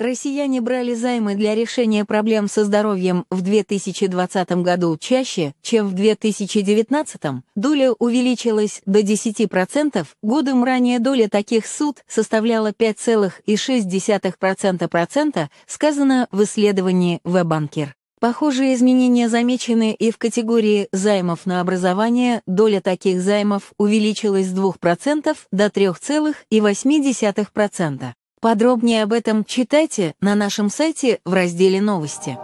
Россияне брали займы для решения проблем со здоровьем в 2020 году чаще, чем в 2019. Доля увеличилась до 10%, годом ранее доля таких суд составляла 5,6% сказано в исследовании Вебанкер. Похожие изменения замечены и в категории займов на образование, доля таких займов увеличилась с 2% до 3,8%. Подробнее об этом читайте на нашем сайте в разделе «Новости».